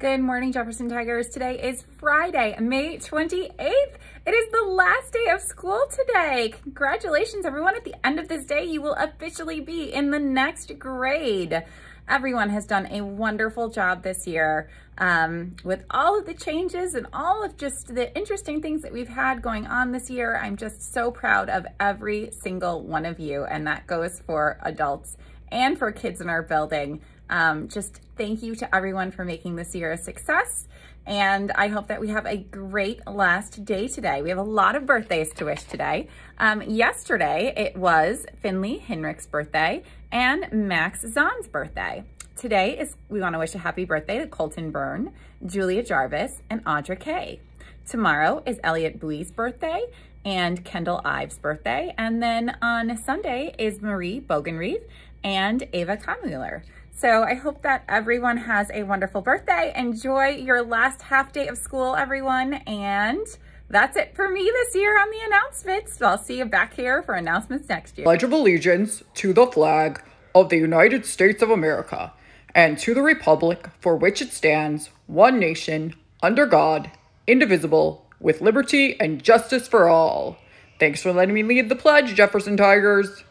Good morning, Jefferson Tigers. Today is Friday, May 28th. It is the last day of school today. Congratulations, everyone. At the end of this day, you will officially be in the next grade. Everyone has done a wonderful job this year um, with all of the changes and all of just the interesting things that we've had going on this year. I'm just so proud of every single one of you, and that goes for adults and for kids in our building. Um, just thank you to everyone for making this year a success. And I hope that we have a great last day today. We have a lot of birthdays to wish today. Um, yesterday, it was Finley Henrik's birthday and Max Zahn's birthday. Today is we want to wish a happy birthday to Colton Byrne, Julia Jarvis, and Audra Kay. Tomorrow is Elliot Bui's birthday and Kendall Ives' birthday. And then on Sunday is Marie Bogenrieve and Ava Kamuller. So I hope that everyone has a wonderful birthday. Enjoy your last half day of school, everyone. And that's it for me this year on the announcements. I'll see you back here for announcements next year. Pledge of Allegiance to the flag of the United States of America and to the republic for which it stands, one nation, under God, indivisible, with liberty and justice for all. Thanks for letting me lead the pledge, Jefferson Tigers.